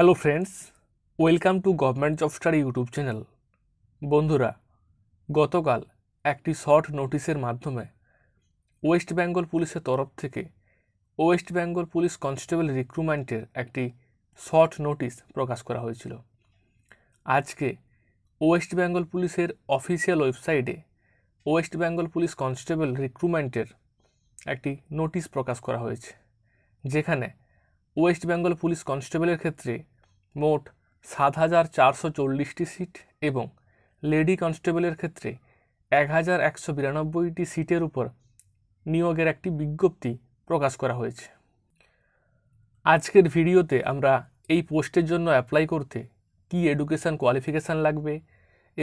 hello friends welcome to government job study YouTube channel বন্ধুরা গতকাল একটি শর্ট নোটিশের মাধ্যমে ওয়েস্ট বেঙ্গল পুলিশের তরফ থেকে ওয়েস্ট বেঙ্গল পুলিশ কনস্টেবল রিক্রুটমেন্টের একটি শর্ট নোটিশ প্রকাশ করা হয়েছিল আজকে ওয়েস্ট বেঙ্গল পুলিশের অফিসিয়াল ওয়েবসাইটে ওয়েস্ট বেঙ্গল পুলিশ কনস্টেবল রিক্রুটমেন্টের একটি নোটিশ প্রকাশ করা হয়েছে যেখানে ওয়েস্ট বেঙ্গল পুলিশ কনস্টেবলের ক্ষেত্রে মোট সাত হাজার চারশো চল্লিশটি সিট এবং লেডি কনস্টেবলের ক্ষেত্রে এক হাজার একশো বিরানব্বইটি সিটের উপর নিয়োগের একটি বিজ্ঞপ্তি প্রকাশ করা হয়েছে আজকের ভিডিওতে আমরা এই পোস্টের জন্য অ্যাপ্লাই করতে কি এডুকেশান কোয়ালিফিকেশান লাগবে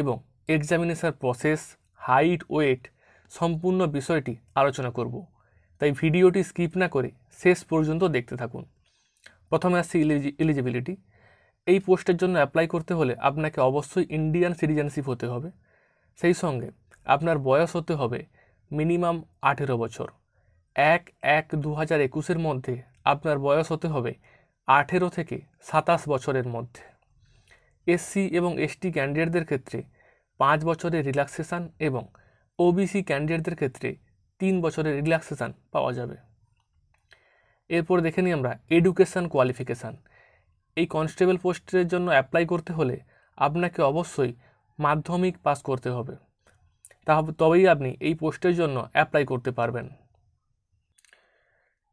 এবং এক্সামিনেশান প্রসেস হাইট ওয়েট সম্পূর্ণ বিষয়টি আলোচনা করব তাই ভিডিওটি স্কিপ না করে শেষ পর্যন্ত দেখতে থাকুন প্রথমে আসছি এলিজিবিলিটি এই পোস্টের জন্য অ্যাপ্লাই করতে হলে আপনাকে অবশ্যই ইন্ডিয়ান সিটিজেনশিপ হতে হবে সেই সঙ্গে আপনার বয়স হতে হবে মিনিমাম আঠেরো বছর এক এক দু হাজার একুশের মধ্যে আপনার বয়স হতে হবে আঠেরো থেকে সাতাশ বছরের মধ্যে এসসি এবং এসটি ক্যান্ডিডেটদের ক্ষেত্রে পাঁচ বছরের রিল্যাক্সেশান এবং ওবিসি ক্যান্ডিডেটদের ক্ষেত্রে তিন বছরের রিল্যাক্সেশান পাওয়া যাবে এরপর দেখে নিই আমরা এডুকেশান কোয়ালিফিকেশান এই কনস্টেবল পোস্টের জন্য অ্যাপ্লাই করতে হলে আপনাকে অবশ্যই মাধ্যমিক পাস করতে হবে তা তবেই আপনি এই পোস্টের জন্য অ্যাপ্লাই করতে পারবেন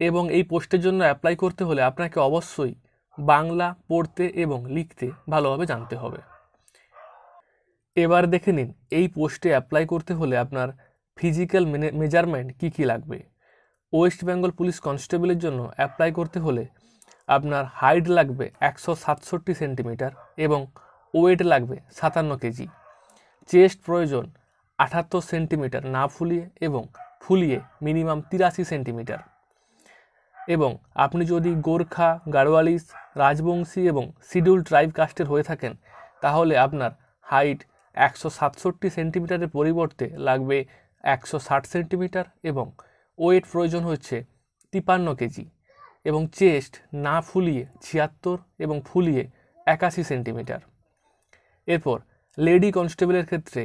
এবং এই পোস্টের জন্য অ্যাপ্লাই করতে হলে আপনাকে অবশ্যই বাংলা পড়তে এবং লিখতে ভালোভাবে জানতে হবে এবার দেখে নিন এই পোস্টে অ্যাপ্লাই করতে হলে আপনার ফিজিক্যাল মেজারমেন্ট কী কী লাগবে ওয়েস্ট বেঙ্গল পুলিশ কনস্টেবলের জন্য অ্যাপ্লাই করতে হলে আপনার হাইট লাগবে একশো সাতষট্টি সেন্টিমিটার এবং ওয়েট লাগবে সাতান্ন কেজি চেস্ট প্রয়োজন আঠাত্তর সেন্টিমিটার না ফুলিয়ে এবং ফুলিয়ে মিনিমাম তিরাশি সেন্টিমিটার এবং আপনি যদি গোর্খা গাড়োয়ালিস রাজবংশী এবং শিডিউল ট্রাইব কাস্টের হয়ে থাকেন তাহলে আপনার হাইট একশো সাতষট্টি সেন্টিমিটারের পরিবর্তে লাগবে একশো ষাট সেন্টিমিটার এবং ওয়েট প্রয়োজন হচ্ছে তিপান্ন কেজি এবং চেস্ট না ফুলিয়ে ছিয়াত্তর এবং ফুলিয়ে একাশি সেন্টিমিটার এরপর লেডি কনস্টেবলের ক্ষেত্রে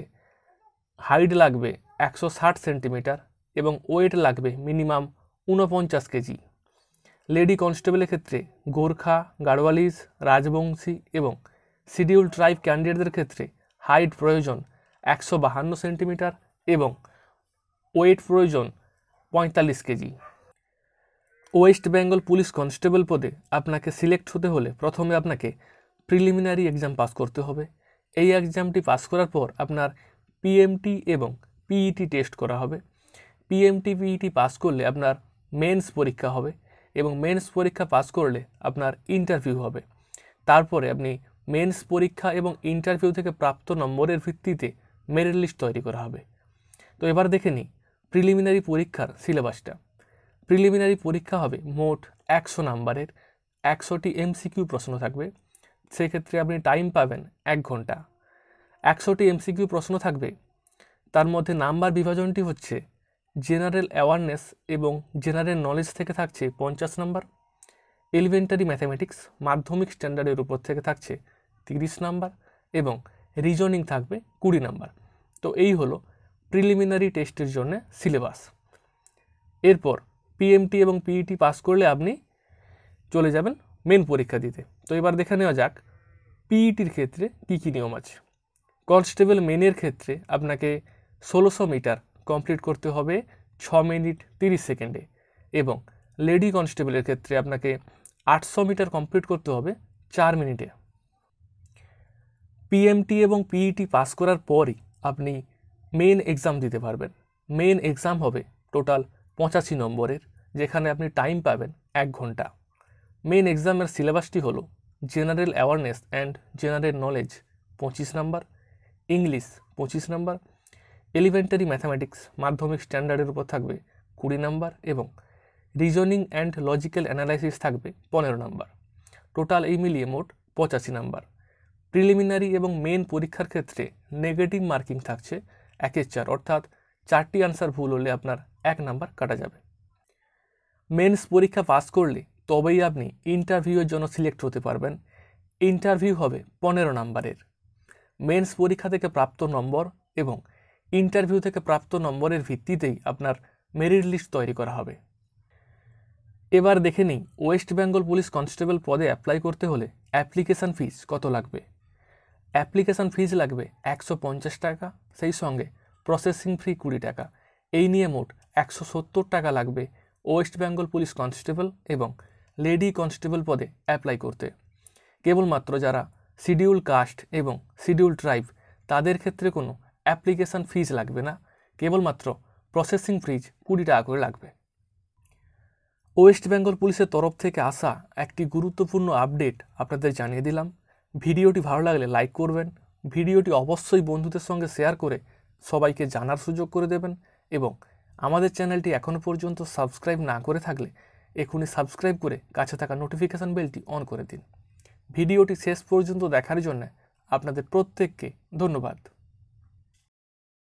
হাইট লাগবে একশো ষাট সেন্টিমিটার এবং ওয়েট লাগবে মিনিমাম ঊনপঞ্চাশ কেজি লেডি কনস্টেবলের ক্ষেত্রে গোর্খা গাড়োয়ালিস রাজবংশী এবং শিডিউল ট্রাইব ক্যান্ডিডেটদের ক্ষেত্রে হাইট প্রয়োজন একশো বাহান্ন সেন্টিমিটার এবং ওয়েট প্রয়োজন পঁয়তাল্লিশ KG West Bengal police constable পদে আপনাকে সিলেক্ট হতে হলে প্রথমে আপনাকে প্রিলিমিনারি এক্সাম পাস করতে হবে এই এক্সামটি পাস করার পর আপনার পিএমটি এবং পিইটি e টেস্ট করা হবে পিএমটি পিইটি e পাস করলে আপনার মেন্স পরীক্ষা হবে এবং মেন্স পরীক্ষা পাস করলে আপনার ইন্টারভিউ হবে তারপরে আপনি মেন্স পরীক্ষা এবং ইন্টারভিউ থেকে প্রাপ্ত নম্বরের ভিত্তিতে মেরিট লিস্ট তৈরি করা হবে তো এবার দেখে নিই প্রিলিমিনারি পরীক্ষার সিলেবাসটা প্রিলিমিনারি পরীক্ষা হবে মোট একশো নাম্বারের একশোটি এমসিকিউ প্রশ্ন থাকবে সেক্ষেত্রে আপনি টাইম পাবেন এক ঘন্টা একশোটি এমসিকিউ প্রশ্ন থাকবে তার মধ্যে নাম্বার বিভাজনটি হচ্ছে জেনারেল অ্যাওয়ারনেস এবং জেনারেল নলেজ থেকে থাকছে পঞ্চাশ নাম্বার এলিমেন্টারি ম্যাথামেটিক্স মাধ্যমিক স্ট্যান্ডার্ডের উপর থেকে থাকছে তিরিশ নাম্বার এবং রিজনিং থাকবে কুড়ি নাম্বার তো এই হলো প্রিলিমিনারি টেস্টের জন্য সিলেবাস এরপর পিএমটি এবং পিইটি পাস e করলে আপনি চলে যাবেন মেন পরীক্ষা দিতে তো এবার দেখে নেওয়া যাক পিইটির e ক্ষেত্রে কী কী নিয়ম আছে কনস্টেবল মেনের ক্ষেত্রে আপনাকে ষোলোশো মিটার কমপ্লিট করতে হবে ছ মিনিট তিরিশ সেকেন্ডে এবং লেডি কনস্টেবলের ক্ষেত্রে আপনাকে আটশো মিটার কমপ্লিট করতে হবে চার মিনিটে পিএমটি এবং পিইটি পাস e করার পরই আপনি মেন এক্সাম দিতে পারবেন মেন এক্সাম হবে টোটাল পঁচাশি নম্বরের যেখানে আপনি টাইম পাবেন এক ঘন্টা মেন এক্সামের সিলেবাসটি হলো general awareness and general knowledge পঁচিশ নাম্বার ইংলিশ পঁচিশ নাম্বার এলিমেন্টারি ম্যাথামেটিক্স মাধ্যমিক স্ট্যান্ডার্ডের উপর থাকবে কুড়ি নাম্বার এবং রিজনিং অ্যান্ড লজিক্যাল অ্যানালাইসিস থাকবে পনেরো নাম্বার টোটাল এই মিলিয়ে মোট পঁচাশি নাম্বার প্রিলিমিনারি এবং মেন পরীক্ষার ক্ষেত্রে নেগেটিভ মার্কিং থাকছে একের চার অর্থাৎ চারটি আনসার ভুল হলে আপনার এক নাম্বার কাটা যাবে মেন্স পরীক্ষা পাস করলে তবেই আপনি ইন্টারভিউয়ের জন্য সিলেক্ট হতে পারবেন ইন্টারভিউ হবে পনেরো নম্বরের মেন্স পরীক্ষা থেকে প্রাপ্ত নম্বর এবং ইন্টারভিউ থেকে প্রাপ্ত নম্বরের ভিত্তিতেই আপনার মেরিট লিস্ট তৈরি করা হবে এবার দেখে নিই ওয়েস্ট বেঙ্গল পুলিশ কনস্টেবল পদে অ্যাপ্লাই করতে হলে অ্যাপ্লিকেশান ফিজ কত লাগবে অ্যাপ্লিকেশান ফিজ লাগবে একশো টাকা সেই সঙ্গে প্রসেসিং ফি কুড়ি টাকা এই নিয়ে মোট একশো সত্তর টাকা লাগবে ওয়েস্ট বেঙ্গল পুলিশ কনস্টেবল এবং লেডি কনস্টেবল পদে অ্যাপ্লাই করতে কেবলমাত্র যারা শিডিউল কাস্ট এবং শিডিউল ট্রাইব তাদের ক্ষেত্রে কোনো অ্যাপ্লিকেশান ফিজ লাগবে না কেবলমাত্র প্রসেসিং ফিজ কুড়ি টাকা করে লাগবে ওয়েস্ট বেঙ্গল পুলিশের তরফ থেকে আসা একটি গুরুত্বপূর্ণ আপডেট আপনাদের জানিয়ে দিলাম ভিডিওটি ভালো লাগলে লাইক করবেন ভিডিওটি অবশ্যই বন্ধুদের সঙ্গে শেয়ার করে সবাইকে জানার সুযোগ করে দেবেন এবং আমাদের চ্যানেলটি এখনও পর্যন্ত সাবস্ক্রাইব না করে থাকলে এখনই সাবস্ক্রাইব করে কাছে থাকা নোটিফিকেশান বেলটি অন করে দিন ভিডিওটি শেষ পর্যন্ত দেখার জন্য আপনাদের প্রত্যেককে ধন্যবাদ